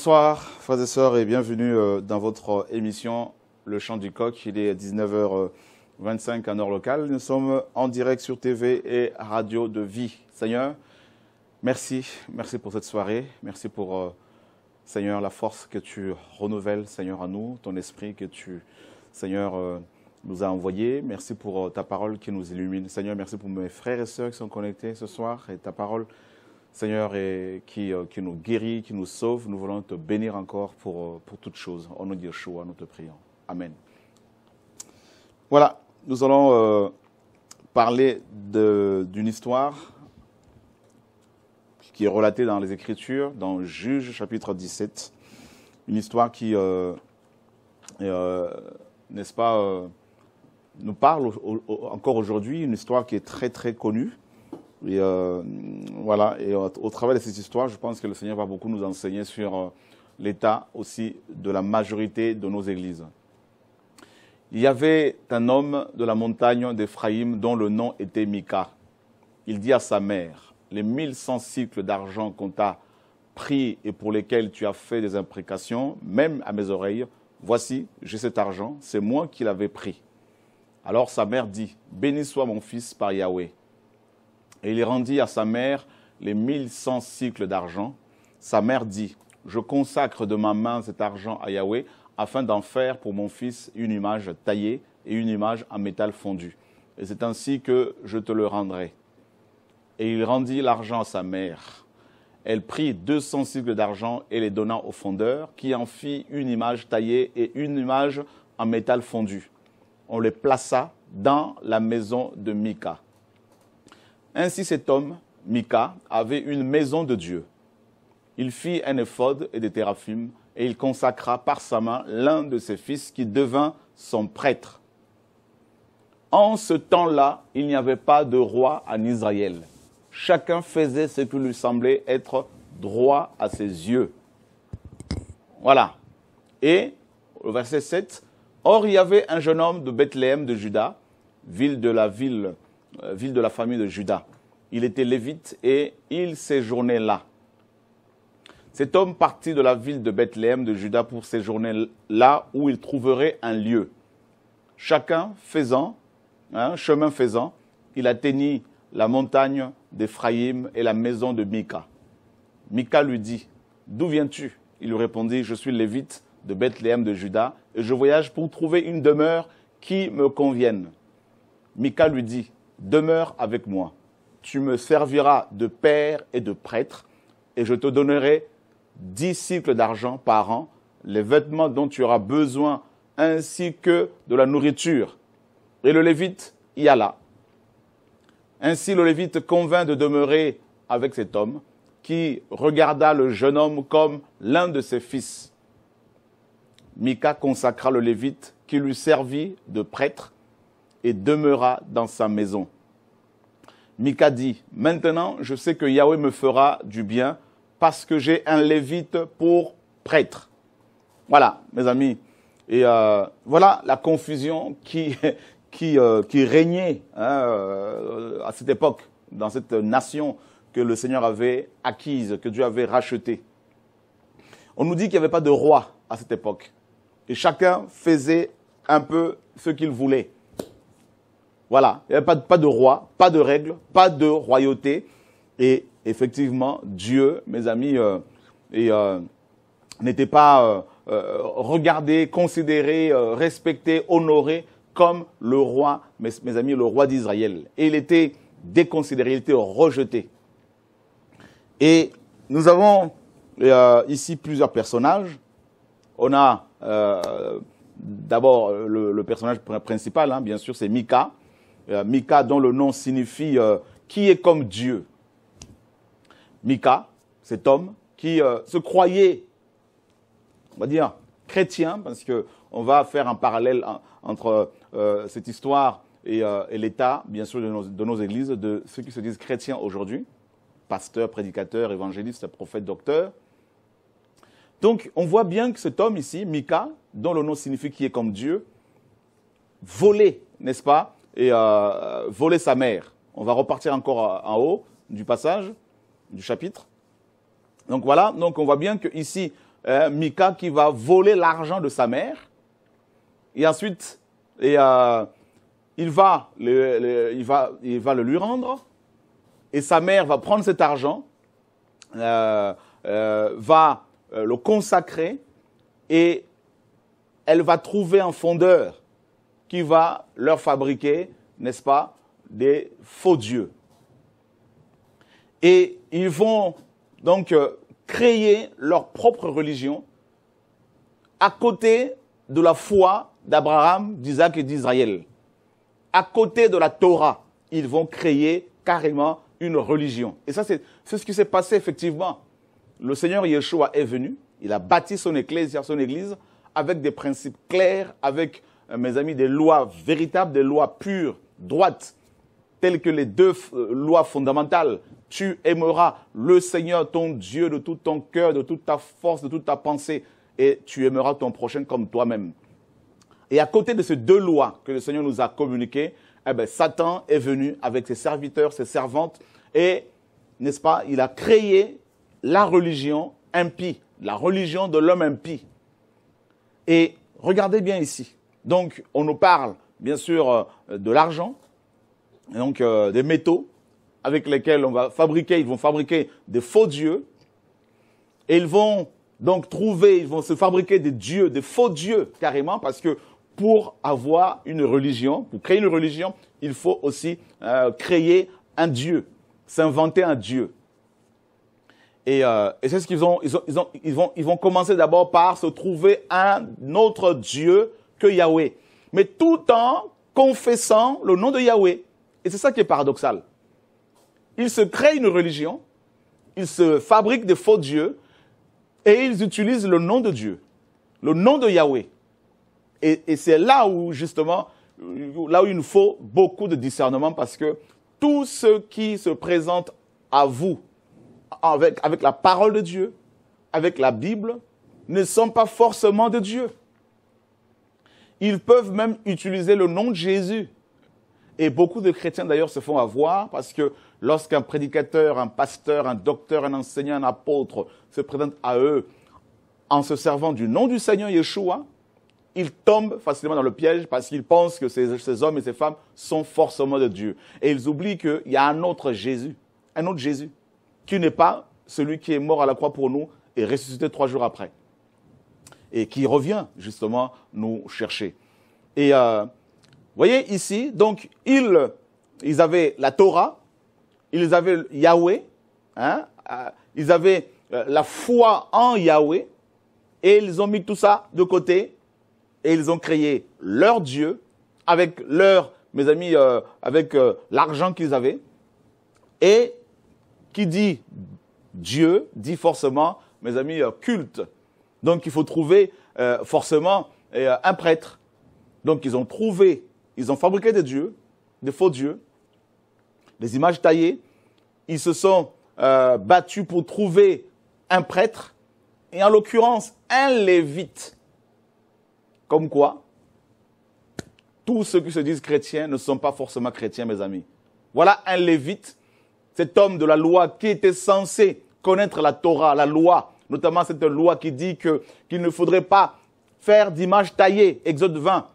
Bonsoir, frères et sœurs, et bienvenue euh, dans votre euh, émission Le Chant du Coq. Il est 19h25 en heure locale. Nous sommes en direct sur TV et radio de vie. Seigneur, merci. Merci pour cette soirée. Merci pour, euh, Seigneur, la force que tu renouvelles, Seigneur, à nous, ton esprit que tu, Seigneur, nous as envoyé. Merci pour ta parole qui nous illumine. Seigneur, merci pour mes frères et sœurs qui sont connectés ce soir et ta parole Seigneur, euh, qui, nous guérit, qui nous sauve, nous voulons te bénir encore pour, euh, pour toutes choses. Au nom de nous te prions. Amen. Voilà, nous allons euh, parler d'une histoire qui est relatée dans les Écritures, dans Juge chapitre 17. Une histoire qui, n'est-ce pas, nous parle encore aujourd'hui, une histoire qui est très très connue. Et euh, voilà, et euh, au, travers de cette histoire, je pense que le Seigneur va beaucoup nous enseigner sur euh, l'état aussi de la majorité de nos églises. Il y avait un homme de la montagne d'Éphraïm dont le nom était Mika. Il dit à sa mère, les 1100 cycles d'argent qu'on t'a pris et pour lesquels tu as fait des imprécations, même à mes oreilles, voici, j'ai cet argent, c'est moi qui l'avais pris. Alors sa mère dit, béni soit mon fils par Yahweh et il rendit à sa mère les 1100 cycles d'argent. Sa mère dit, je consacre de ma main cet argent à Yahweh afin d'en faire pour mon fils une image taillée et une image en métal fondu. Et c'est ainsi que je te le rendrai. Et il rendit l'argent à sa mère. Elle prit 200 cycles d'argent et les donna au fondeur, qui en fit une image taillée et une image en métal fondu. On les plaça dans la maison de Micah. Ainsi cet homme, Mika, avait une maison de Dieu. Il fit un éphode et des théraphimes, et il consacra par sa main l'un de ses fils qui devint son prêtre. En ce temps-là, il n'y avait pas de roi en Israël. Chacun faisait ce qui lui semblait être droit à ses yeux. Voilà. Et, au verset 7, Or il y avait un jeune homme de Bethléem de Juda, ville de la ville euh, ville de la famille de Juda. Il était lévite et il séjournait là. Cet homme partit de la ville de Bethléem de Juda pour séjourner là où il trouverait un lieu. Chacun faisant, un hein, chemin faisant, il atteignit la montagne d'Éphraïm et la maison de Micah. Mika lui dit, D'où viens-tu Il lui répondit, Je suis lévite de Bethléem de Juda et je voyage pour trouver une demeure qui me convienne. Mika lui dit, Demeure avec moi. Tu me serviras de père et de prêtre, et je te donnerai dix cycles d'argent par an, les vêtements dont tu auras besoin, ainsi que de la nourriture. Et le Lévite y alla. Ainsi le Lévite convint de demeurer avec cet homme, qui regarda le jeune homme comme l'un de ses fils. Micah consacra le Lévite, qui lui servit de prêtre, et demeura dans sa maison. Mika dit, maintenant je sais que Yahweh me fera du bien parce que j'ai un lévite pour prêtre. Voilà, mes amis. Et euh, voilà la confusion qui, euh, régnait hein, euh, à cette époque, dans cette nation que le Seigneur avait acquise, que Dieu avait rachetée. On nous dit qu'il n'y avait pas de roi à cette époque. Et chacun faisait un peu ce qu'il voulait. Voilà, il n'y avait pas, de roi, pas de règles, pas de royauté. Et effectivement, Dieu, mes amis, euh, euh, n'était pas euh, regardé, considéré, respecté, honoré comme le roi, mes, amis, le roi d'Israël. Et il était déconsidéré, il était rejeté. Et nous avons ici plusieurs personnages. On a d'abord le, personnage principal, hein, bien sûr, c'est Mika euh, Mika dont le nom signifie euh, qui est comme Dieu. Mika, cet homme qui euh, se croyait, on va dire, chrétien, parce qu'on va faire un parallèle entre cette histoire et, l'état, bien sûr, de nos, de nos églises, de ceux qui se disent chrétiens aujourd'hui, pasteurs, prédicateurs, évangélistes, prophètes, docteurs. Donc, on voit bien que cet homme ici, Mika, dont le nom signifie qui est comme Dieu, volait, n'est-ce pas, et euh, voler sa mère. On va repartir encore en haut du passage, du chapitre. Donc voilà, donc on voit bien que ici, hein, Mika qui va voler l'argent de sa mère. Et ensuite, euh, il, va le, lui rendre. Et sa mère va prendre cet argent, euh, va le consacrer. Et elle va trouver un fondeur qui va leur fabriquer, n'est-ce pas, des faux dieux. Et ils vont donc euh, créer leur propre religion à côté de la foi d'Abraham, d'Isaac et d'Israël. À côté de la Torah, ils vont créer carrément une religion. Et ça, c'est ce qui s'est passé effectivement. Le Seigneur Yeshua est venu, il a bâti son église, son église avec des principes clairs, avec euh, mes amis, des lois véritables, des lois pures, droites, telles que les deux euh, lois fondamentales. Tu aimeras le Seigneur ton Dieu de tout ton cœur, de toute ta force, de toute ta pensée, et tu aimeras ton prochain comme toi-même. Et à côté de ces deux lois que le Seigneur nous a communiquées, eh ben, Satan est venu avec ses serviteurs, ses servantes, et, n'est-ce pas, il a créé la religion impie, la religion de l'homme impie. Et regardez bien ici, donc, on nous parle, bien sûr, euh, de l'argent, donc euh, des métaux avec lesquels on va fabriquer, ils vont fabriquer des faux dieux. Et ils vont donc trouver, ils vont se fabriquer des dieux, des faux dieux carrément, parce que pour avoir une religion, pour créer une religion, il faut aussi euh, créer un dieu, s'inventer un dieu. Et, c'est ce qu'ils ont ils vont commencer d'abord par se trouver un autre dieu que Yahweh, mais tout en confessant le nom de Yahweh. Et c'est ça qui est paradoxal. Ils se créent une religion, ils se fabriquent des faux dieux, et ils utilisent le nom de Dieu, le nom de Yahweh. Et, c'est là où, justement, là où il nous faut beaucoup de discernement, parce que tout ce qui se présente à vous avec, avec la parole de Dieu, avec la Bible, ne sont pas forcément de Dieu. Ils peuvent même utiliser le nom de Jésus. Et beaucoup de chrétiens d'ailleurs se font avoir parce que lorsqu'un prédicateur, un pasteur, un docteur, un enseignant, un apôtre se présente à eux en se servant du nom du Seigneur Yeshua, ils tombent facilement dans le piège parce qu'ils pensent que ces, ces, hommes et ces femmes sont forcément de Dieu. Et ils oublient qu'il y a un autre Jésus, un autre Jésus, qui n'est pas celui qui est mort à la croix pour nous et ressuscité trois jours après et qui revient justement nous chercher. Et euh, voyez ici, donc ils, ils avaient la Torah, ils avaient Yahweh, hein, euh, ils avaient euh, la foi en Yahweh, et ils ont mis tout ça de côté, et ils ont créé leur Dieu avec leur, mes amis, euh, avec l'argent qu'ils avaient. Et qui dit Dieu dit forcément, mes amis, culte. Donc il faut trouver euh, forcément euh, un prêtre. Donc ils ont trouvé, ils ont fabriqué des dieux, des faux dieux, des images taillées. Ils se sont euh, battus pour trouver un prêtre, et en l'occurrence un lévite. Comme quoi, tous ceux qui se disent chrétiens ne sont pas forcément chrétiens, mes amis. Voilà un lévite, cet homme de la loi qui était censé connaître la Torah, la loi, notamment cette loi qui dit qu'il ne faudrait pas faire d'images taillées, Exode 20,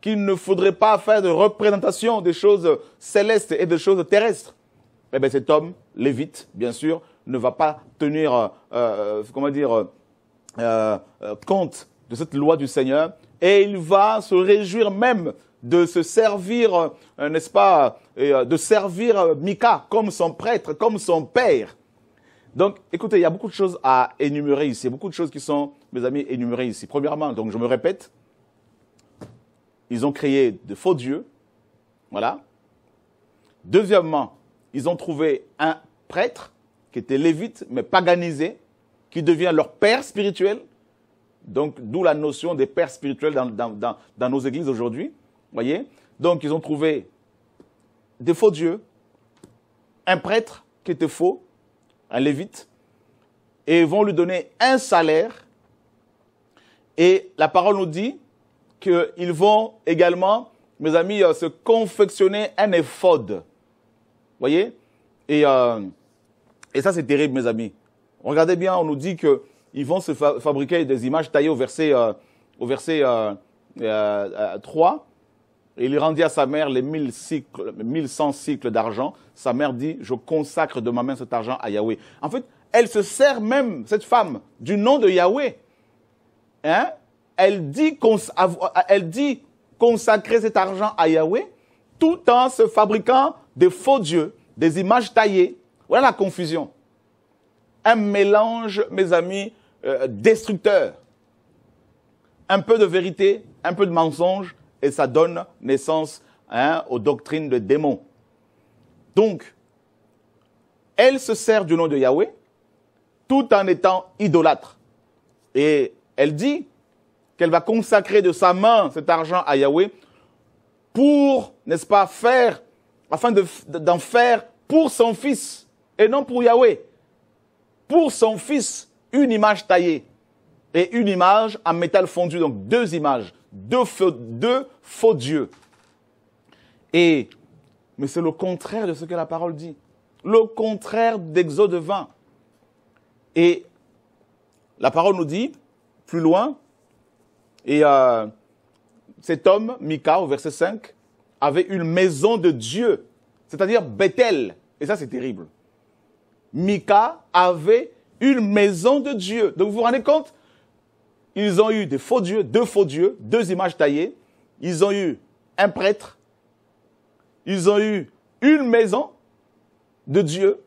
qu'il ne faudrait pas faire de représentation des choses célestes et des choses terrestres. Eh bien, cet homme, lévite, bien sûr, ne va pas tenir, euh, euh, comment dire, euh, compte de cette loi du Seigneur et il va se réjouir même de se servir, n'est-ce pas, de servir Mika comme son prêtre, comme son père. Donc, écoutez, il y a beaucoup de choses à énumérer ici, beaucoup de choses qui sont, mes amis, énumérées ici. Premièrement, donc je me répète, ils ont créé de faux dieux, voilà. Deuxièmement, ils ont trouvé un prêtre qui était lévite, mais paganisé, qui devient leur père spirituel. Donc, d'où la notion des pères spirituels dans, dans nos églises aujourd'hui. voyez Donc, ils ont trouvé des faux dieux, un prêtre qui était faux, un lévite, et vont lui donner un salaire. Et la parole nous dit qu'ils vont également, mes amis, euh, se confectionner un éphode. Voyez et, euh, et ça, c'est terrible, mes amis. Regardez bien, on nous dit qu'ils vont se fabriquer des images taillées au verset, euh, au verset 3. Il rendit à sa mère les 1000 cycles, 1100 cycles d'argent. Sa mère dit, je consacre de ma main cet argent à Yahweh. En fait, elle se sert même, cette femme, du nom de Yahweh. Hein? Elle, dit consacrer cet argent à Yahweh tout en se fabriquant des faux dieux, des images taillées. Voilà la confusion. Un mélange, mes amis, euh, destructeur. Un peu de vérité, un peu de mensonge, et ça donne naissance hein, aux doctrines de démons. Donc, elle se sert du nom de Yahweh tout en étant idolâtre. Et elle dit qu'elle va consacrer de sa main cet argent à Yahweh pour, n'est-ce pas, faire, afin d'en faire pour son fils et non pour Yahweh. Pour son fils, une image taillée et une image en métal fondu, donc deux images, deux faux, dieux. Et, mais c'est le contraire de ce que la parole dit. Le contraire d'Exode 20. Et la parole nous dit, plus loin, et euh, cet homme, Mika, au verset 5, avait une maison de Dieu, c'est-à-dire Bethel. Et ça, c'est terrible. Mika avait une maison de Dieu. Donc vous vous rendez compte ils ont eu des faux dieux, deux faux dieux, deux images taillées. Ils ont eu un prêtre. Ils ont eu une maison de Dieu.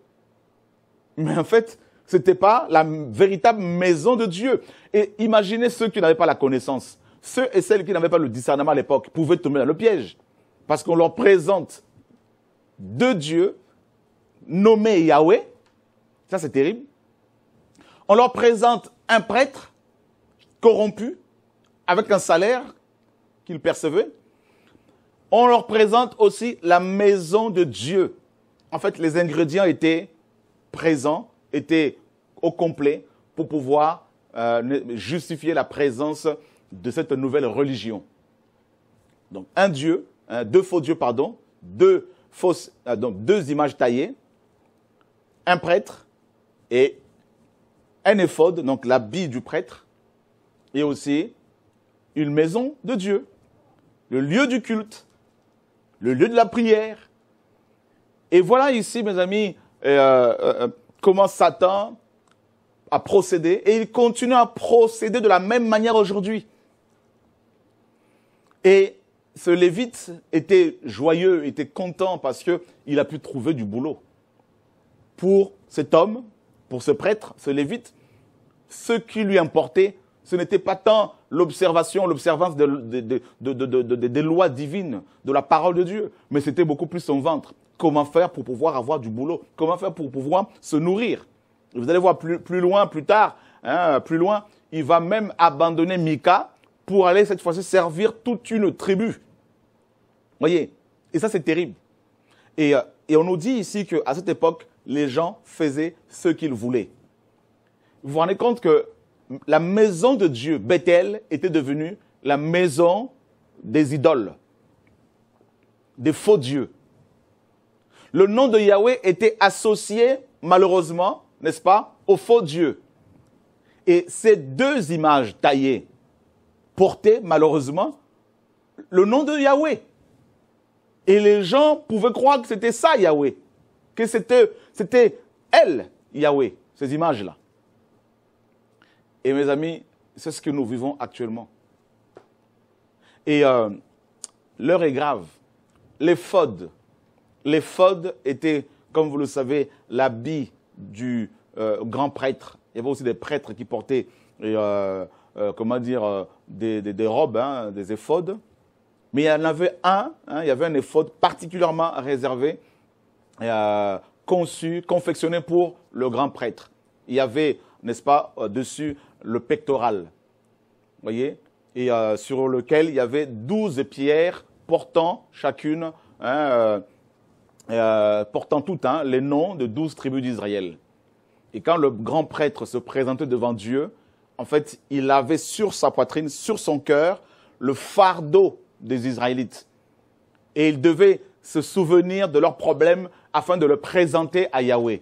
Mais en fait, ce n'était pas la véritable maison de Dieu. Et imaginez ceux qui n'avaient pas la connaissance. Ceux et celles qui n'avaient pas le discernement à l'époque pouvaient tomber dans le piège. Parce qu'on leur présente deux dieux nommés Yahweh. Ça, c'est terrible. On leur présente un prêtre corrompus, avec un salaire qu'ils percevaient. On leur présente aussi la maison de Dieu. En fait, les ingrédients étaient présents, étaient au complet pour pouvoir euh, justifier la présence de cette nouvelle religion. Donc un dieu, hein, deux faux dieux, pardon, deux fausses, euh, donc deux images taillées, un prêtre et un éphode, donc l'habit du prêtre, et aussi une maison de Dieu, le lieu du culte, le lieu de la prière. Et voilà ici, mes amis, euh, euh, euh, comment Satan a procédé, et il continue à procéder de la même manière aujourd'hui. Et ce Lévite était joyeux, était content parce qu'il a pu trouver du boulot. Pour cet homme, pour ce prêtre, ce Lévite, ce qui lui importait, ce n'était pas tant l'observation, l'observance des lois divines, de la parole de Dieu, mais c'était beaucoup plus son ventre. Comment faire pour pouvoir avoir du boulot Comment faire pour pouvoir se nourrir Vous allez voir plus, loin, plus tard, hein, plus loin, il va même abandonner Mika pour aller cette fois-ci servir toute une tribu. Voyez Et ça, c'est terrible. Et, euh, et, on nous dit ici qu'à cette époque, les gens faisaient ce qu'ils voulaient. Vous vous rendez compte que la maison de Dieu, Bethel, était devenue la maison des idoles, des faux dieux. Le nom de Yahweh était associé, malheureusement, n'est-ce pas, aux faux dieux. Et ces deux images taillées portaient, malheureusement, le nom de Yahweh. Et les gens pouvaient croire que c'était ça, Yahweh. Que c'était, c'était elle, Yahweh, ces images-là. Et mes amis, c'est ce que nous vivons actuellement. Et euh, l'heure est grave. Les FOD, les étaient, comme vous le savez, l'habit du euh, grand prêtre. Il y avait aussi des prêtres qui portaient, euh, comment dire, des, robes, hein, des éphodes. Mais il y en avait un, hein, il y avait un éphode particulièrement réservé, conçu, confectionné pour le grand prêtre. Il y avait, n'est-ce pas, dessus le pectoral, voyez, et euh, sur lequel il y avait douze pierres portant chacune, hein, euh, euh, portant toutes hein, les noms de douze tribus d'Israël. Et quand le grand prêtre se présentait devant Dieu, en fait, il avait sur sa poitrine, sur son cœur, le fardeau des Israélites. Et il devait se souvenir de leurs problèmes afin de le présenter à Yahweh.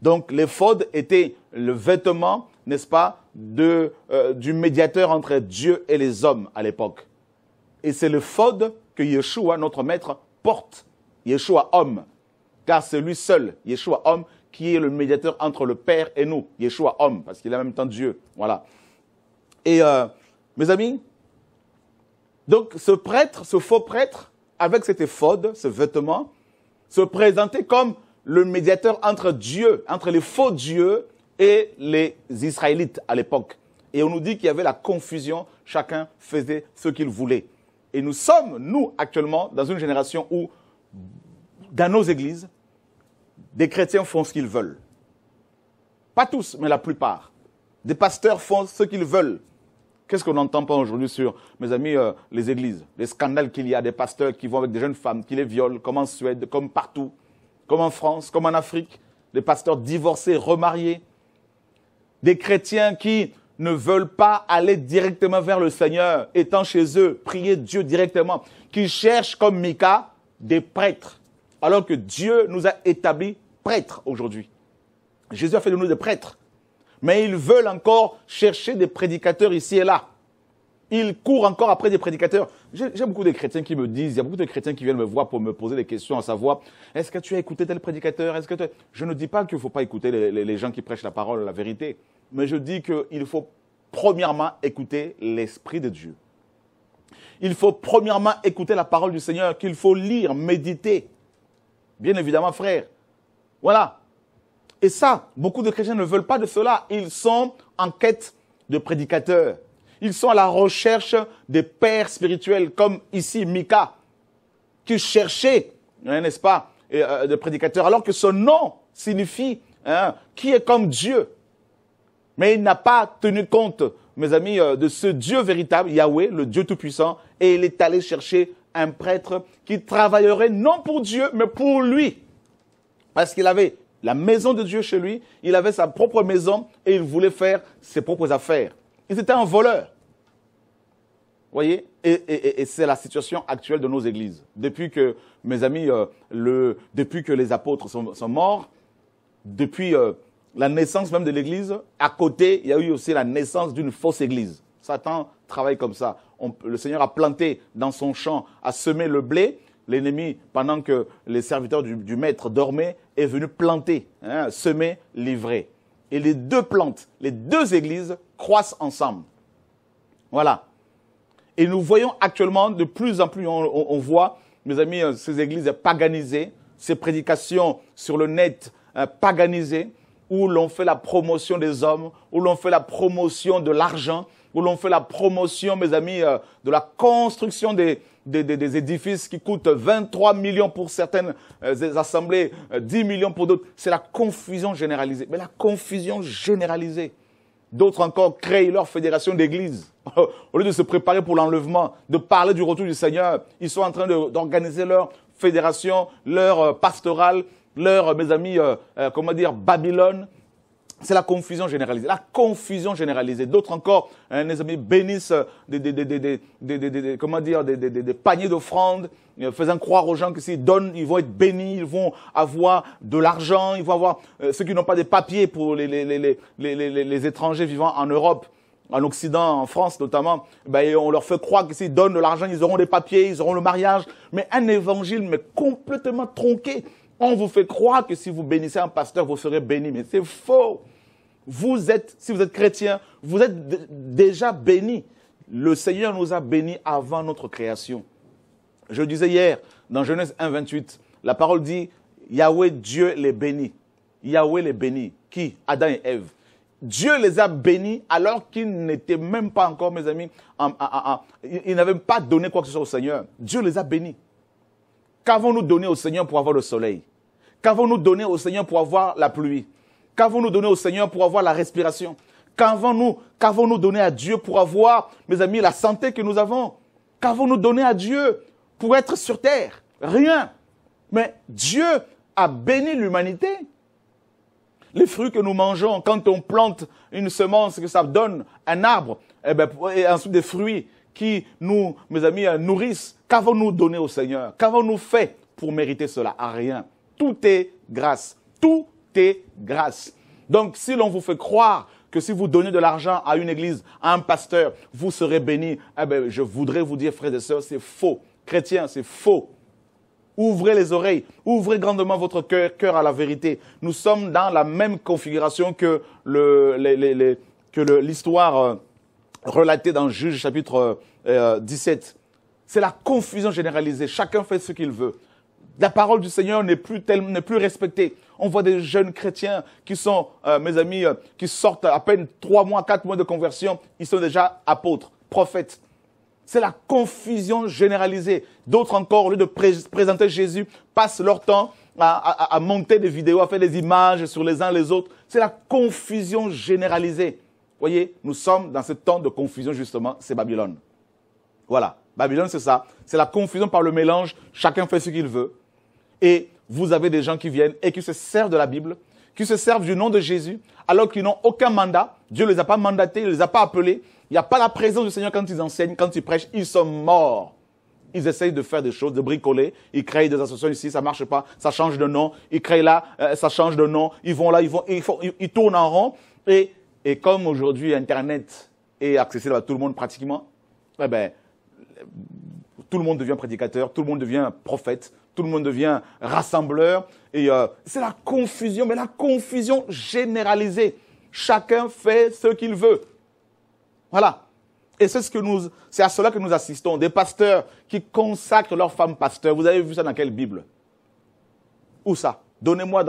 Donc l'éphod était le vêtement n'est-ce pas, euh, du médiateur entre Dieu et les hommes à l'époque. Et c'est le fode que Yeshua, notre maître, porte. Yeshua homme. Car c'est lui seul, Yeshua homme, qui est le médiateur entre le Père et nous. Yeshua homme, parce qu'il est en même temps Dieu. Voilà. Et euh, mes amis, donc ce prêtre, ce faux prêtre, avec cet éphode, ce vêtement, se présentait comme le médiateur entre Dieu, entre les faux dieux et les Israélites à l'époque. Et on nous dit qu'il y avait la confusion, chacun faisait ce qu'il voulait. Et nous sommes, nous, actuellement, dans une génération où, dans nos églises, des chrétiens font ce qu'ils veulent. Pas tous, mais la plupart. Des pasteurs font ce qu'ils veulent. Qu'est-ce qu'on n'entend pas aujourd'hui sur, mes amis, euh, les églises Les scandales qu'il y a, des pasteurs qui vont avec des jeunes femmes, qui les violent, comme en Suède, comme partout, comme en France, comme en Afrique, des pasteurs divorcés, remariés, des chrétiens qui ne veulent pas aller directement vers le Seigneur, étant chez eux, prier Dieu directement, qui cherchent comme Mika des prêtres, alors que Dieu nous a établis prêtres aujourd'hui. Jésus a fait de nous des prêtres, mais ils veulent encore chercher des prédicateurs ici et là. Ils courent encore après des prédicateurs. J'ai beaucoup de chrétiens qui me disent, il y a beaucoup de chrétiens qui viennent me voir pour me poser des questions, à savoir, est-ce que tu as écouté tel prédicateur Est-ce que Je ne dis pas qu'il ne faut pas écouter les gens qui prêchent la parole, la vérité mais je dis qu'il faut premièrement écouter l'Esprit de Dieu. Il faut premièrement écouter la parole du Seigneur, qu'il faut lire, méditer. Bien évidemment, frère. Voilà. Et ça, beaucoup de chrétiens ne veulent pas de cela. Ils sont en quête de prédicateurs. Ils sont à la recherche des pères spirituels, comme ici Mika, qui cherchait, hein, n'est-ce pas, euh, de prédicateurs, alors que ce nom signifie hein, qui est comme Dieu. Mais il n'a pas tenu compte, mes amis, euh, de ce Dieu véritable, Yahweh, le Dieu Tout-Puissant, et il est allé chercher un prêtre qui travaillerait non pour Dieu, mais pour lui. Parce qu'il avait la maison de Dieu chez lui, il avait sa propre maison et il voulait faire ses propres affaires. Il était un voleur. Voyez Et, c'est la situation actuelle de nos églises. Depuis que, mes amis, euh, depuis que les apôtres sont, morts, depuis euh, la naissance même de l'Église, à côté, il y a eu aussi la naissance d'une fausse Église. Satan travaille comme ça. le Seigneur a planté dans son champ, a semé le blé. L'ennemi, pendant que les serviteurs du, maître dormaient, est venu planter, hein, semer, livrer. Et les deux plantes, les deux églises croissent ensemble. Voilà. Et nous voyons actuellement, de plus en plus, on, voit, mes amis, euh, ces églises paganisées, ces prédications sur le net euh, paganisées, où l'on fait la promotion des hommes, où l'on fait la promotion de l'argent, où l'on fait la promotion, mes amis, euh, de la construction des, édifices qui coûtent 23 millions pour certaines euh, assemblées, 10 euh, millions pour d'autres. C'est la confusion généralisée. Mais la confusion généralisée. D'autres encore créent leur fédération d'église Au lieu de se préparer pour l'enlèvement, de parler du retour du Seigneur, ils sont en train d'organiser leur fédération, leur pastorale, leur, mes amis, euh, euh, comment dire, Babylone. C'est la confusion généralisée. La confusion généralisée. D'autres encore, mes hein, amis, bénissent euh, des, des, des, comment dire, des, paniers d'offrandes, faisant croire aux gens que s'ils donnent, ils vont être bénis, ils vont avoir de l'argent, ils vont avoir ceux qui n'ont pas de papiers pour les, étrangers vivant en Europe. En Occident, en France notamment, ben, on leur fait croire que s'ils donnent de l'argent, ils auront des papiers, ils auront le mariage. Mais un évangile, mais complètement tronqué, on vous fait croire que si vous bénissez un pasteur, vous serez béni, mais c'est faux. Vous êtes, si vous êtes chrétien, vous êtes déjà béni. Le Seigneur nous a bénis avant notre création. Je disais hier, dans Genèse 1, 28, la parole dit, Yahweh, Dieu les bénit. Yahweh les bénit. Qui Adam et Ève. Dieu les a bénis alors qu'ils n'étaient même pas encore, mes amis, ils n'avaient pas donné quoi que ce soit au Seigneur. Dieu les a bénis. Qu'avons-nous donné au Seigneur pour avoir le soleil Qu'avons-nous donné au Seigneur pour avoir la pluie Qu'avons-nous donné au Seigneur pour avoir la respiration Qu'avons-nous donné à Dieu pour avoir, mes amis, la santé que nous avons Qu'avons-nous donné à Dieu pour être sur terre Rien. Mais Dieu a béni l'humanité. Les fruits que nous mangeons, quand on plante une semence, que ça donne un arbre, et, eh ben, et ensuite des fruits, qui nous, mes amis, euh, nourrissent. Qu'avons-nous donné au Seigneur Qu'avons-nous fait pour mériter cela À rien. Tout est grâce. Tout est grâce. Donc si l'on vous fait croire que si vous donnez de l'argent à une église, à un pasteur, vous serez béni, eh ben, je voudrais vous dire, frères et sœurs, c'est faux. Chrétiens, c'est faux. Ouvrez les oreilles, ouvrez grandement votre cœur, cœur à la vérité. Nous sommes dans la même configuration que Le, les, les, que l'histoire euh, Relaté dans Juge chapitre 17. Euh, euh, C'est la confusion généralisée. Chacun fait ce qu'il veut. La parole du Seigneur n'est plus, n'est plus respectée. On voit des jeunes chrétiens qui sont, euh, mes amis, qui sortent à peine trois mois, quatre mois de conversion. Ils sont déjà apôtres, prophètes. C'est la confusion généralisée. D'autres encore, au lieu de présenter Jésus, passent leur temps à, à monter des vidéos, à faire des images sur les uns les autres. C'est la confusion généralisée voyez, nous sommes dans ce temps de confusion, justement, c'est Babylone. Voilà, Babylone, c'est ça. C'est la confusion par le mélange, chacun fait ce qu'il veut. Et vous avez des gens qui viennent et qui se servent de la Bible, qui se servent du nom de Jésus, alors qu'ils n'ont aucun mandat. Dieu ne les a pas mandatés, il ne les a pas appelés. Il n'y a pas la présence du Seigneur quand ils enseignent, quand ils prêchent. Ils sont morts. Ils essayent de faire des choses, de bricoler. Ils créent des associations ici, ça marche pas, ça change de nom. Ils créent là, euh, ça change de nom. Ils vont là, ils vont, ils tournent en rond. Et et comme aujourd'hui Internet est accessible à tout le monde pratiquement, eh ben, tout le monde devient prédicateur, tout le monde devient prophète, tout le monde devient rassembleur. Et euh, c'est la confusion, mais la confusion généralisée. Chacun fait ce qu'il veut. Voilà. Et c'est à cela que nous assistons. Des pasteurs qui consacrent leurs femmes pasteurs. Vous avez vu ça dans quelle Bible Où ça Donnez-moi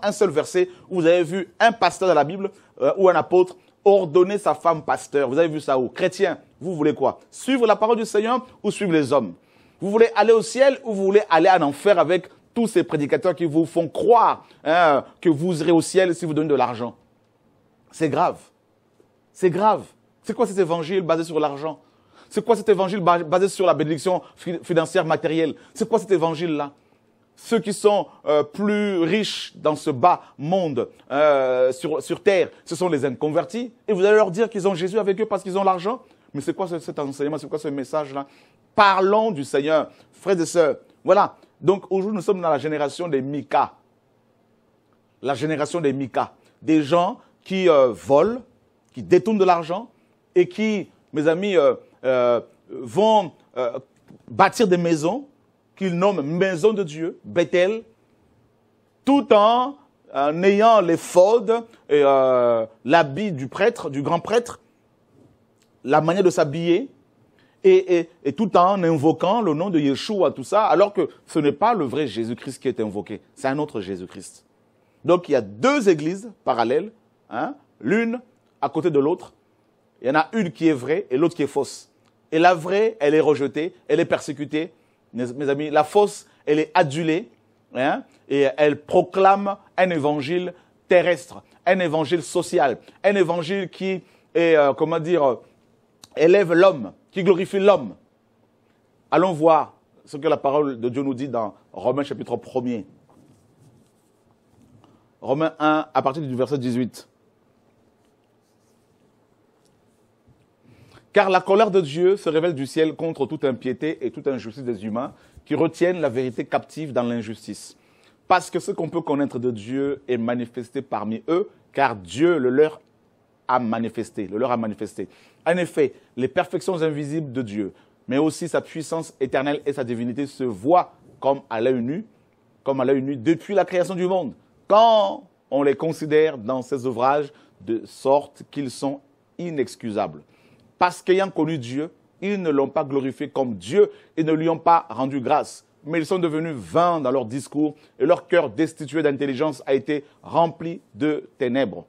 un seul verset où vous avez vu un pasteur dans la Bible euh, ou un apôtre ordonner sa femme pasteur. Vous avez vu ça où Chrétien, vous voulez quoi Suivre la parole du Seigneur ou suivre les hommes Vous voulez aller au ciel ou vous voulez aller en enfer avec tous ces prédicateurs qui vous font croire hein, que vous irez au ciel si vous donnez de l'argent C'est grave. C'est grave. C'est quoi cet évangile basé sur l'argent C'est quoi cet évangile basé sur la bénédiction financière matérielle C'est quoi cet évangile-là ceux qui sont euh, plus riches dans ce bas monde, euh, sur, terre, ce sont les inconvertis. Et vous allez leur dire qu'ils ont Jésus avec eux parce qu'ils ont l'argent. Mais c'est quoi cet enseignement C'est quoi ce message-là Parlons du Seigneur, frères et sœurs. Voilà. Donc aujourd'hui, nous sommes dans la génération des Mika, La génération des Mika, Des gens qui euh, volent, qui détournent de l'argent et qui, mes amis, vont bâtir des maisons qu'il nomme maison de Dieu, Bethel, tout en, ayant les faudes et euh, l'habit du prêtre, du grand prêtre, la manière de s'habiller, et, tout en invoquant le nom de Yeshua, tout ça, alors que ce n'est pas le vrai Jésus-Christ qui est invoqué, c'est un autre Jésus-Christ. Donc il y a deux églises parallèles, hein, l'une à côté de l'autre. Il y en a une qui est vraie et l'autre qui est fausse. Et la vraie, elle est rejetée, elle est persécutée, mes amis, la fosse, elle est adulée hein, et elle proclame un évangile terrestre, un évangile social, un évangile qui est, euh, comment dire, euh, élève l'homme, qui glorifie l'homme. Allons voir ce que la parole de Dieu nous dit dans Romains chapitre 1 Romains 1, à partir du verset 18. Car la colère de Dieu se révèle du ciel contre toute impiété et toute injustice des humains qui retiennent la vérité captive dans l'injustice. Parce que ce qu'on peut connaître de Dieu est manifesté parmi eux, car Dieu le leur a manifesté, le leur a manifesté. En effet, les perfections invisibles de Dieu, mais aussi sa puissance éternelle et sa divinité se voient comme à l'œil nu, comme à l'œil depuis la création du monde. Quand on les considère dans ses ouvrages de sorte qu'ils sont inexcusables parce qu'ayant connu Dieu, ils ne l'ont pas glorifié comme Dieu et ne lui ont pas rendu grâce. Mais ils sont devenus vains dans leur discours et leur cœur destitué d'intelligence a été rempli de ténèbres.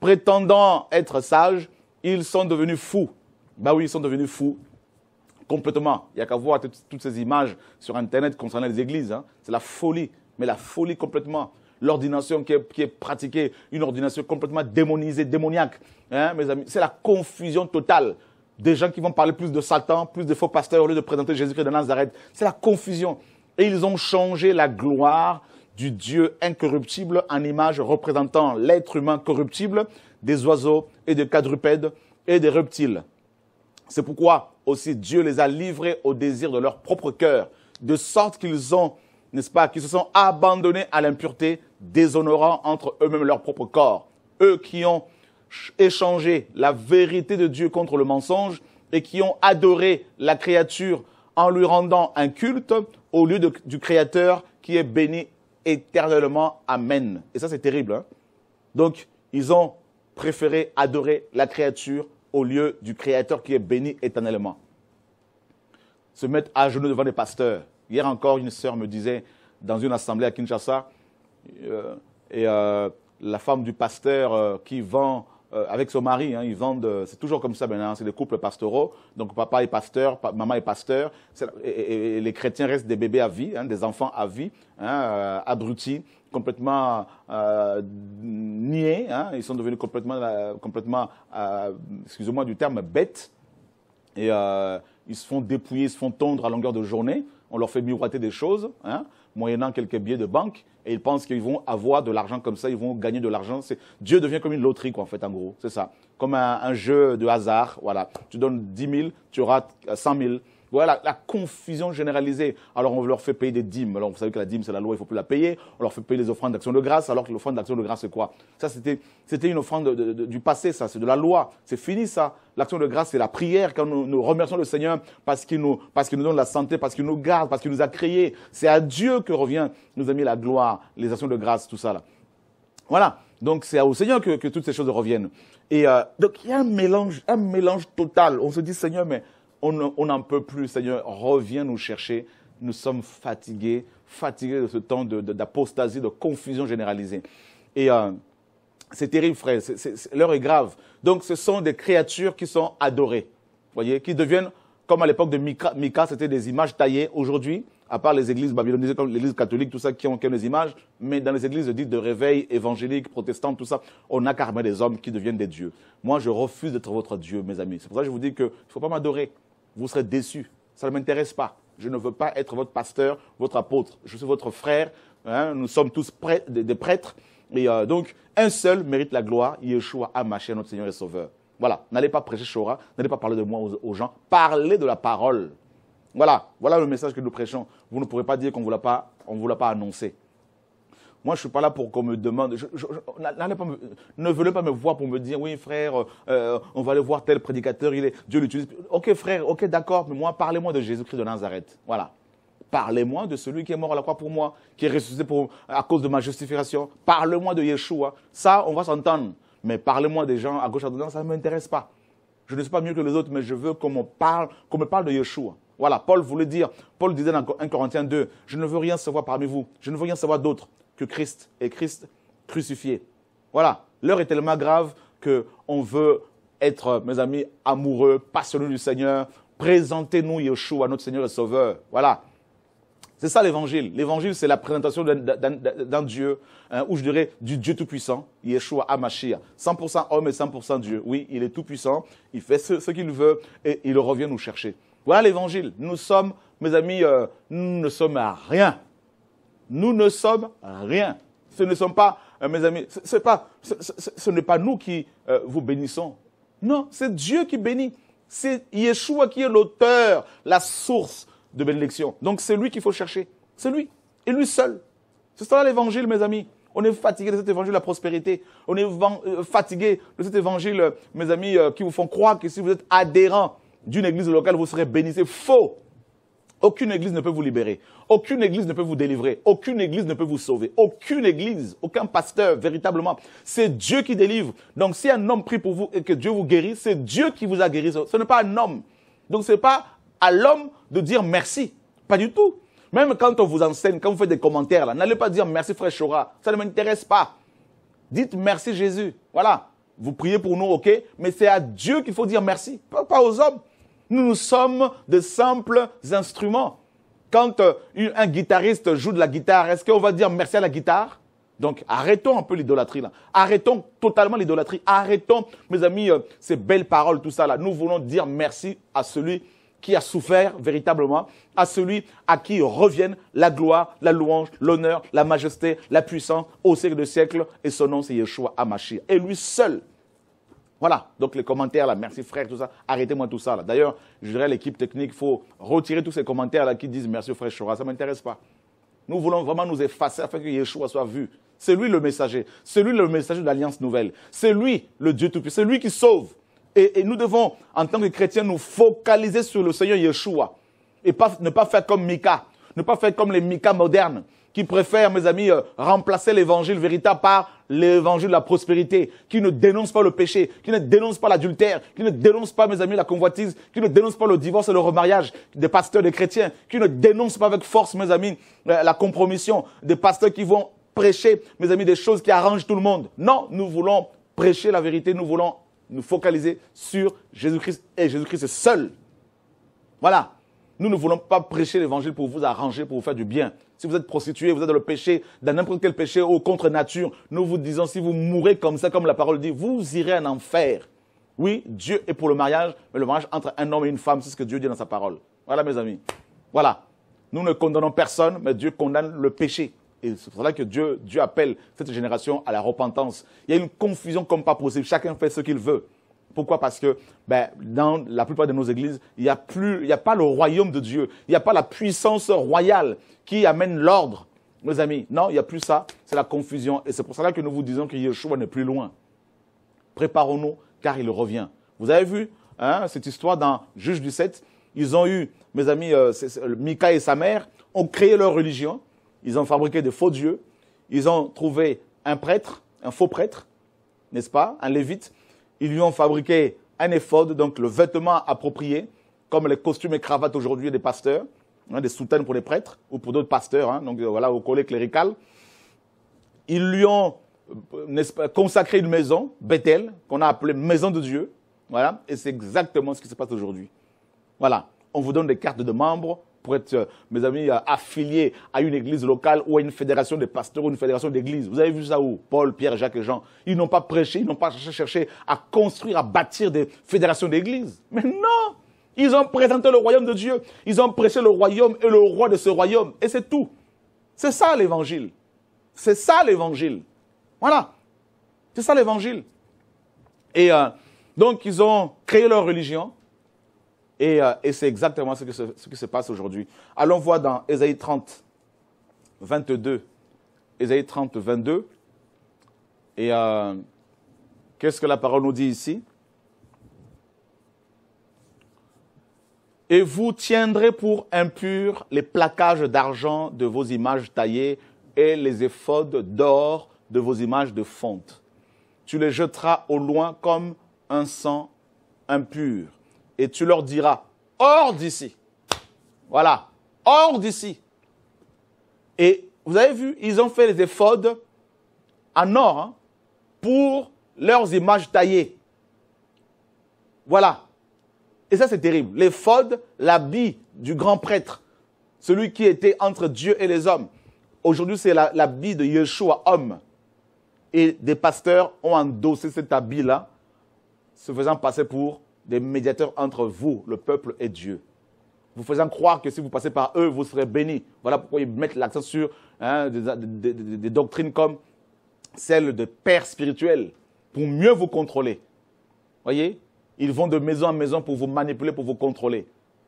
Prétendant être sages, ils sont devenus fous. Bah oui, ils sont devenus fous complètement. Il n'y a qu'à voir toutes ces images sur Internet concernant les églises. Hein. C'est la folie, mais la folie complètement l'ordination qui, est, pratiquée, une ordination complètement démonisée, démoniaque. Hein, mes amis, c'est la confusion totale des gens qui vont parler plus de Satan, plus de faux pasteurs au lieu de présenter Jésus-Christ de Nazareth. C'est la confusion. Et ils ont changé la gloire du Dieu incorruptible en image représentant l'être humain corruptible des oiseaux et des quadrupèdes et des reptiles. C'est pourquoi aussi Dieu les a livrés au désir de leur propre cœur, de sorte qu'ils ont n'est-ce pas, qui se sont abandonnés à l'impureté, déshonorant entre eux-mêmes leur propre corps. Eux qui ont échangé la vérité de Dieu contre le mensonge et qui ont adoré la créature en lui rendant un culte au lieu du Créateur qui est béni éternellement. Amen. Et ça, c'est terrible. Hein. Donc, ils ont préféré adorer la créature au lieu du Créateur qui est béni éternellement. Se mettre à genoux devant les pasteurs Hier encore, une sœur me disait, dans une assemblée à Kinshasa, euh, et euh, la femme du pasteur euh, qui vend avec son mari, hein, ils vendent, c'est toujours comme ça maintenant, hein, c'est des couples pastoraux, donc papa est pasteur, maman est pasteur, et, les chrétiens restent des bébés à vie, hein, des enfants à vie, abrutis, complètement euh, niés, ils sont devenus complètement, complètement excusez-moi du terme, bêtes, et ils se font dépouiller, se font tondre à longueur de journée, on leur fait miroiter des choses, hein, moyennant quelques billets de banque, et ils pensent qu'ils vont avoir de l'argent comme ça, ils vont gagner de l'argent. Dieu devient comme une loterie, en fait, en gros, c'est ça. Comme un, jeu de hasard, voilà. Tu donnes 10 000, tu auras 100 000 la, confusion généralisée. Alors on leur fait payer des dîmes. Alors vous savez que la dîme, c'est la loi, il ne faut plus la payer. On leur fait payer les offrandes d'action de grâce, alors que l'offrande d'action de grâce, c'est quoi Ça, c'était une offrande du passé, ça, c'est de la loi. C'est fini, ça. L'action de grâce, c'est la prière, quand nous, nous, remercions le Seigneur parce qu'il nous, parce nous donne la santé, parce qu'il nous garde, parce qu'il nous a créés. C'est à Dieu que revient, nous mis la gloire, les actions de grâce, tout ça. Là. Voilà. Donc c'est au Seigneur que, toutes ces choses reviennent. Et euh, donc il y a un mélange, un mélange total. On se dit Seigneur, mais on n'en peut plus. Seigneur, reviens nous chercher. Nous sommes fatigués, fatigués de ce temps d'apostasie, de, confusion généralisée. Et euh, c'est terrible, frère. L'heure est grave. Donc, ce sont des créatures qui sont adorées, voyez, qui deviennent, comme à l'époque de Mika, c'était des images taillées. Aujourd'hui, à part les églises babyloniennes comme l'église catholique, tout ça, qui ont, qui des images, mais dans les églises dites de réveil, évangélique, protestante, tout ça, on a carrément des hommes qui deviennent des dieux. Moi, je refuse d'être votre Dieu, mes amis. C'est pour ça que je vous dis qu'il ne faut pas m'adorer vous serez déçus. Ça ne m'intéresse pas. Je ne veux pas être votre pasteur, votre apôtre. Je suis votre frère. Hein. nous sommes tous des, prêtres. Et euh, donc, un seul mérite la gloire, Yeshua Amaché, notre Seigneur et Sauveur. Voilà, n'allez pas prêcher Shorah, n'allez pas parler de moi aux, aux, gens, parlez de la parole. Voilà, voilà le message que nous prêchons. Vous ne pourrez pas dire qu'on ne vous l'a pas annoncé. Moi, je ne suis pas là pour qu'on me demande. ne voulez pas me voir pour me dire, oui, frère, euh, on va aller voir tel prédicateur, il est, Dieu l'utilise. Ok, frère, ok, d'accord, mais moi, parlez-moi de Jésus-Christ de Nazareth. Voilà. Parlez-moi de celui qui est mort à la croix pour moi, qui est ressuscité pour, à cause de ma justification. Parlez-moi de Yeshua. Ça, on va s'entendre. Mais parlez-moi des gens à gauche, à droite, ça ne m'intéresse pas. Je ne suis pas mieux que les autres, mais je veux qu'on me parle, qu'on me parle de Yeshua. Voilà, Paul voulait dire, Paul disait dans 1 Corinthiens 2, je ne veux rien savoir parmi vous, je ne veux rien savoir d'autre que Christ est Christ crucifié. Voilà, l'heure est tellement grave qu'on veut être, mes amis, amoureux, passionnés du Seigneur. Présentez-nous Yeshua, notre Seigneur et Sauveur. Voilà. C'est ça l'évangile. L'évangile, c'est la présentation d'un Dieu, hein, ou je dirais du Dieu Tout-Puissant, Yeshua Hamashiach. 100% homme et 100% Dieu. Oui, il est Tout-Puissant, il fait ce, qu'il veut et il revient nous chercher. Voilà l'évangile. Nous sommes, mes amis, euh, nous ne sommes à rien nous ne sommes rien. Ce ne sont pas, euh, mes amis, ce, n'est pas nous qui euh, vous bénissons. Non, c'est Dieu qui bénit. C'est Yeshua qui est l'auteur, la source de bénédiction. Donc c'est lui qu'il faut chercher. C'est lui. Et lui seul. C'est sera l'évangile, mes amis. On est fatigué de cet évangile de la prospérité. On est euh, fatigué de cet évangile, mes amis, qui vous font croire que si vous êtes adhérent d'une église locale, vous serez béni. C'est faux. Aucune église ne peut vous libérer. Aucune église ne peut vous délivrer. Aucune église ne peut vous sauver. Aucune église, aucun pasteur, véritablement. C'est Dieu qui délivre. Donc, si un homme prie pour vous et que Dieu vous guérit, c'est Dieu qui vous a guéri. Ce n'est pas un homme. Donc, ce n'est pas à l'homme de dire merci. Pas du tout. Même quand on vous enseigne, quand vous faites des commentaires, n'allez pas dire merci frère Ça ne m'intéresse pas. Dites merci Jésus. Voilà. Vous priez pour nous, ok Mais c'est à Dieu qu'il faut dire merci, pas aux hommes. Nous, sommes de simples instruments. Quand euh, un guitariste joue de la guitare, est-ce qu'on va dire merci à la guitare donc arrêtons un peu l'idolâtrie là. Arrêtons totalement l'idolâtrie. Arrêtons, mes amis, euh, ces belles paroles, tout ça là. Nous voulons dire merci à celui qui a souffert véritablement, à celui à qui reviennent la gloire, la louange, l'honneur, la majesté, la puissance au siècle de siècle. Et son nom, c'est Yeshua Hamashiach. Et lui seul voilà, donc les commentaires là, merci frère, tout ça, arrêtez-moi tout ça là. D'ailleurs, je dirais à l'équipe technique, il faut retirer tous ces commentaires là qui disent merci frère Chora, ça ne m'intéresse pas. Nous voulons vraiment nous effacer afin que Yeshua soit vu. C'est lui le messager, c'est lui le messager de l'Alliance Nouvelle, c'est lui le Dieu Tout-Puissant, c'est lui qui sauve. Et, nous devons, en tant que chrétiens, nous focaliser sur le Seigneur Yeshua et ne pas faire comme Mika, ne pas faire comme les Mika modernes qui préfèrent, mes amis, euh, remplacer l'évangile véritable par l'évangile de la prospérité, qui ne dénonce pas le péché, qui ne dénonce pas l'adultère, qui ne dénonce pas, mes amis, la convoitise, qui ne dénonce pas le divorce et le remariage des pasteurs des chrétiens, qui ne dénonce pas avec force, mes amis, euh, la compromission des pasteurs qui vont prêcher, mes amis, des choses qui arrangent tout le monde. Non, nous voulons prêcher la vérité, nous voulons nous focaliser sur Jésus-Christ et Jésus-Christ seul. Voilà. Nous ne voulons pas prêcher l'évangile pour vous arranger, pour vous faire du bien. Si vous êtes prostitué, vous êtes dans le péché, dans n'importe quel péché ou contre nature, nous vous disons, si vous mourrez comme ça, comme la parole dit, vous irez en enfer. Oui, Dieu est pour le mariage, mais le mariage entre un homme et une femme, c'est ce que Dieu dit dans sa parole. Voilà, mes amis. Voilà. Nous ne condamnons personne, mais Dieu condamne le péché. Et c'est pour cela que Dieu, Dieu appelle cette génération à la repentance. Il y a une confusion comme pas possible. Chacun fait ce qu'il veut. Pourquoi Parce que ben, dans la plupart de nos églises, il n'y a, a pas le royaume de Dieu. Il n'y a pas la puissance royale qui amène l'ordre. Mes amis, non, il n'y a plus ça. C'est la confusion. Et c'est pour cela que nous vous disons que Yeshua n'est plus loin. Préparons-nous, car il revient. Vous avez vu hein, cette histoire dans Juge du 7 Ils ont eu, mes amis, euh, Mika et sa mère ont créé leur religion. Ils ont fabriqué des faux dieux. Ils ont trouvé un prêtre, un faux prêtre, n'est-ce pas Un lévite ils lui ont fabriqué un éphode, donc le vêtement approprié, comme les costumes et cravates aujourd'hui des pasteurs, hein, des soutanes pour les prêtres ou pour d'autres pasteurs, hein, donc euh, voilà, au collet clérical. Ils lui ont euh, consacré une maison, Bethel, qu'on a appelée maison de Dieu. Voilà, et c'est exactement ce qui se passe aujourd'hui. Voilà, on vous donne des cartes de membres, pour être, euh, mes amis, euh, affiliés à une église locale ou à une fédération de pasteurs ou une fédération d'églises. Vous avez vu ça où Paul, Pierre, Jacques et Jean, ils n'ont pas prêché, ils n'ont pas cherché à construire, à bâtir des fédérations d'églises. Mais non Ils ont présenté le royaume de Dieu. Ils ont prêché le royaume et le roi de ce royaume. Et c'est tout. C'est ça l'évangile. C'est ça l'évangile. Voilà. C'est ça l'évangile. Et euh, donc, ils ont créé leur religion. Euh, et, c'est exactement ce, ce, qui se passe aujourd'hui. Allons voir dans Ésaïe 30, 22. Ésaïe 30, 22. Et euh, qu'est-ce que la parole nous dit ici Et vous tiendrez pour impurs les plaquages d'argent de vos images taillées et les éphodes d'or de vos images de fonte. Tu les jetteras au loin comme un sang impur et tu leur diras, hors d'ici. Voilà, hors d'ici. Et vous avez vu, ils ont fait les éphodes en or hein, pour leurs images taillées. Voilà. Et ça, c'est terrible. L'éphode, l'habit du grand prêtre, celui qui était entre Dieu et les hommes. Aujourd'hui, c'est l'habit de Yeshua, homme. Et des pasteurs ont endossé cet habit-là, se faisant passer pour des médiateurs entre vous, le peuple et Dieu. Vous faisant croire que si vous passez par eux, vous serez bénis. Voilà pourquoi ils mettent l'accent sur hein, des, des doctrines comme celle de père spirituel, pour mieux vous contrôler. Voyez Ils vont de maison en maison pour vous manipuler, pour vous contrôler.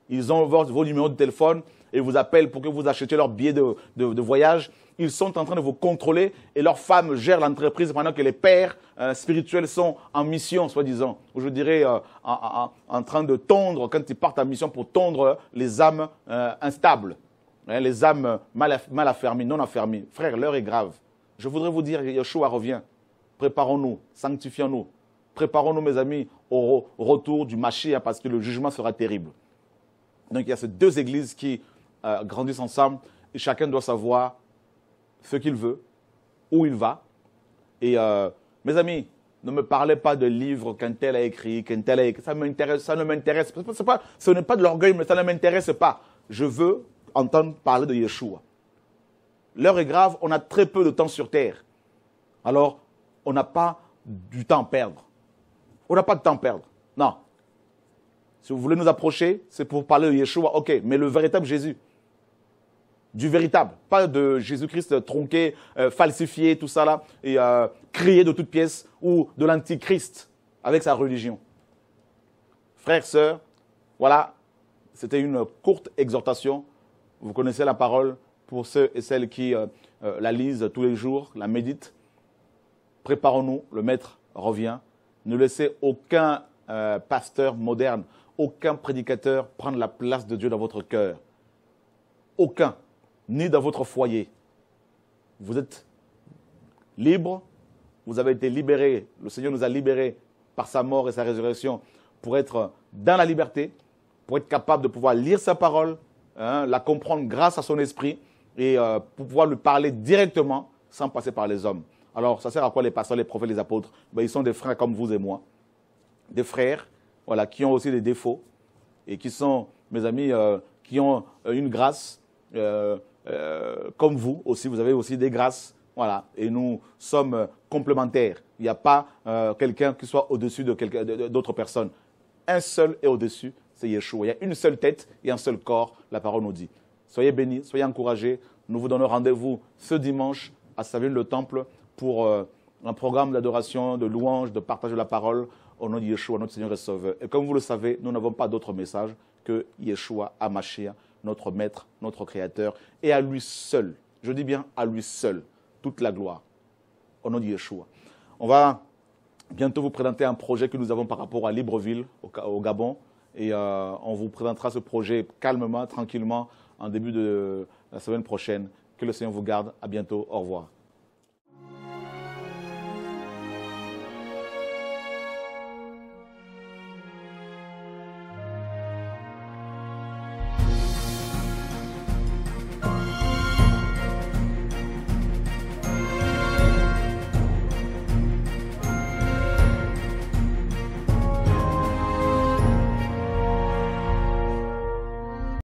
Ils ont vos, numéros de téléphone et vous appellent pour que vous achetiez leur billet de, voyage. Ils sont en train de vous contrôler et leurs femmes gèrent l'entreprise pendant que les pères euh, spirituels sont en mission, soi-disant, ou je dirais euh, en, en, train de tondre, quand ils partent en mission pour tondre les âmes euh, instables, hein, les âmes mal, mal non affermies. Frère, l'heure est grave. Je voudrais vous dire, Yeshua revient. Préparons-nous, sanctifions-nous. Préparons-nous, mes amis, au retour du Mashiach parce que le jugement sera terrible. Donc il y a ces deux églises qui euh, grandissent ensemble et chacun doit savoir ce qu'il veut, où il va. Et euh, mes amis, ne me parlez pas de livres qu'un tel a écrit, qu'un tel a écrit. Ça, m'intéresse, ça ne m'intéresse pas. Ce n'est pas de l'orgueil, mais ça ne m'intéresse pas. Je veux entendre parler de Yeshua. L'heure est grave, on a très peu de temps sur terre. Alors, on n'a pas du temps à perdre. On n'a pas de temps à perdre. Non, si vous voulez nous approcher, c'est pour parler de Yeshua, ok, mais le véritable Jésus. Du véritable, pas de Jésus-Christ tronqué, euh, falsifié, tout ça là, et euh, crié de toutes pièces, ou de l'antichrist avec sa religion. Frères, sœurs, voilà, c'était une courte exhortation. Vous connaissez la parole pour ceux et celles qui euh, la lisent tous les jours, la méditent. Préparons-nous, le Maître revient. Ne laissez aucun pasteur moderne aucun prédicateur prendre la place de Dieu dans votre cœur. Aucun, ni dans votre foyer. Vous êtes libre, vous avez été libéré, le Seigneur nous a libérés par sa mort et sa résurrection pour être dans la liberté, pour être capable de pouvoir lire sa parole, hein, la comprendre grâce à son esprit et euh, pour pouvoir lui parler directement sans passer par les hommes. Alors, ça sert à quoi les pasteurs, les prophètes, les apôtres ben, Ils sont des frères comme vous et moi, des frères voilà, qui ont aussi des défauts et qui sont, mes amis, euh, qui ont euh, une grâce, euh, comme vous aussi, vous avez aussi des grâces, voilà, et nous sommes complémentaires. Il n'y a pas quelqu'un qui soit au-dessus d'autres de d'autres personnes. Un seul est au-dessus, c'est Yeshua. Il y a une seule tête et un seul corps, la parole nous dit. Soyez bénis, soyez encouragés. Nous vous donnons rendez-vous ce dimanche à Savine le Temple pour un programme d'adoration, de louange, de partage de la parole au nom de Yeshua, notre Seigneur et Sauveur. Et comme vous le savez, nous n'avons pas d'autre message que Yeshua Amashia, notre Maître, notre Créateur, et à lui seul, je dis bien à lui seul, toute la gloire, au nom de Yeshua. On va bientôt vous présenter un projet que nous avons par rapport à Libreville, au, Gabon, et euh, on vous présentera ce projet calmement, tranquillement, en début de euh, la semaine prochaine. Que le Seigneur vous garde. À bientôt. Au revoir.